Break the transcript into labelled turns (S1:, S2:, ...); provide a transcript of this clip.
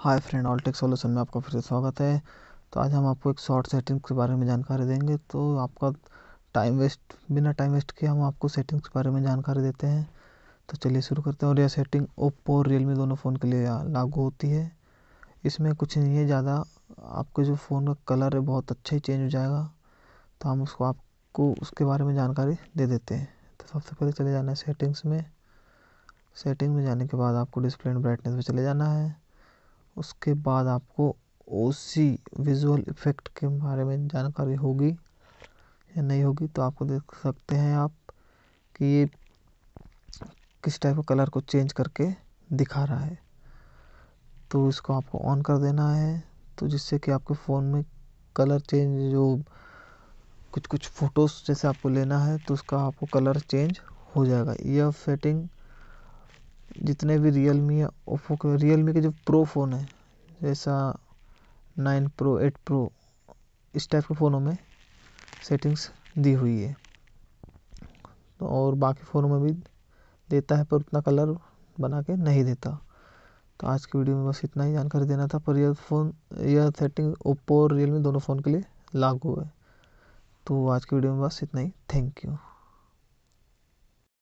S1: हाय friend all tech solution में आपका फिर से स्वागत है तो आज हम आपको एक शॉर्ट सेटिंग्स के बारे में जानकारी देंगे तो आपका टाइम वेस्ट बिना टाइम वेस्ट के हम आपको सेटिंग्स के बारे में जानकारी देते हैं तो चलिए शुरू करते हैं और यह सेटिंग ओप्पो और रियलमी दोनों फ़ोन के लिए लागू होती है इसमें कुछ नहीं है ज़्यादा आपके जो फ़ोन का कलर है बहुत अच्छा ही चेंज हो जाएगा तो हम उसको आपको उसके बारे में जानकारी दे देते हैं तो सबसे पहले चले जाना है सेटिंग्स में सेटिंग में जाने के बाद आपको डिस्प्ले एंड ब्राइटनेस में चले जाना है उसके बाद आपको ओसी विज़ुअल इफ़ेक्ट के बारे में जानकारी होगी या नहीं होगी तो आपको देख सकते हैं आप कि ये किस टाइप का कलर को चेंज करके दिखा रहा है तो इसको आपको ऑन कर देना है तो जिससे कि आपके फ़ोन में कलर चेंज जो कुछ कुछ फ़ोटोज़ जैसे आपको लेना है तो उसका आपको कलर चेंज हो जाएगा यह सेटिंग जितने भी रियल मी या ओप्पो के रियल मी के जो प्रो फ़ोन हैं जैसा नाइन प्रो एट प्रो इस टाइप के फ़ोनों में सेटिंग्स दी हुई है तो और बाकी फ़ोनों में भी देता है पर उतना कलर बना के नहीं देता तो आज की वीडियो में बस इतना ही जानकारी देना था पर यह फ़ोन यह सेटिंग ओप्पो और रियलमी दोनों फ़ोन के लिए लागू है तो आज की वीडियो में बस इतना ही थैंक यू